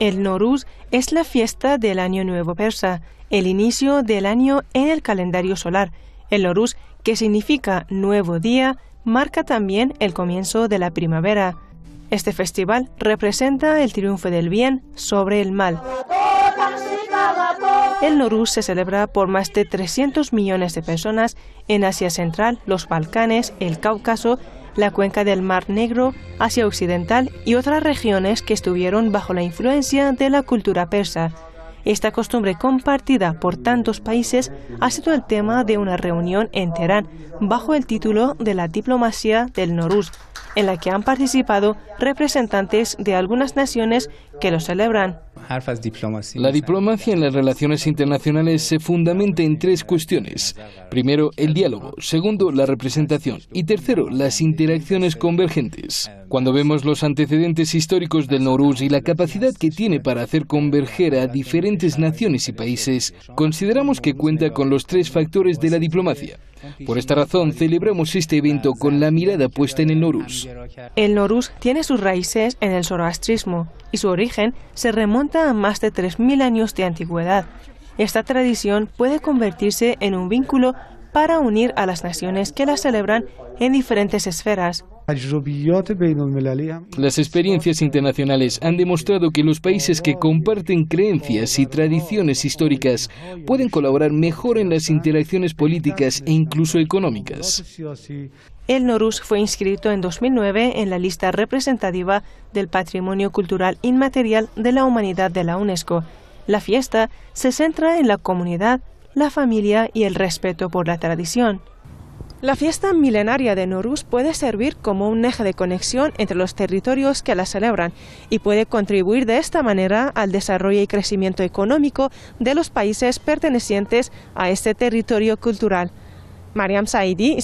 El Noruz es la fiesta del Año Nuevo Persa, el inicio del año en el calendario solar. El Noruz, que significa nuevo día, marca también el comienzo de la primavera. Este festival representa el triunfo del bien sobre el mal. El Noruz se celebra por más de 300 millones de personas en Asia Central, los Balcanes, el Cáucaso la cuenca del Mar Negro, Asia Occidental y otras regiones que estuvieron bajo la influencia de la cultura persa. Esta costumbre compartida por tantos países ha sido el tema de una reunión en Teherán bajo el título de la diplomacia del Noruz, en la que han participado representantes de algunas naciones que lo celebran. La diplomacia en las relaciones internacionales se fundamenta en tres cuestiones. Primero, el diálogo. Segundo, la representación. Y tercero, las interacciones convergentes. Cuando vemos los antecedentes históricos del Noruz y la capacidad que tiene para hacer converger a diferentes naciones y países, consideramos que cuenta con los tres factores de la diplomacia. Por esta razón, celebramos este evento con la mirada puesta en el Norus. El Noruz tiene sus raíces en el zoroastrismo, y su origen se remonta a más de 3.000 años de antigüedad. Esta tradición puede convertirse en un vínculo para unir a las naciones que la celebran en diferentes esferas. Las experiencias internacionales han demostrado que los países que comparten creencias y tradiciones históricas pueden colaborar mejor en las interacciones políticas e incluso económicas. El Norus fue inscrito en 2009 en la lista representativa del Patrimonio Cultural Inmaterial de la Humanidad de la UNESCO. La fiesta se centra en la comunidad la familia y el respeto por la tradición. La fiesta milenaria de Noruz puede servir como un eje de conexión entre los territorios que la celebran y puede contribuir de esta manera al desarrollo y crecimiento económico de los países pertenecientes a este territorio cultural. Mariam Saidi,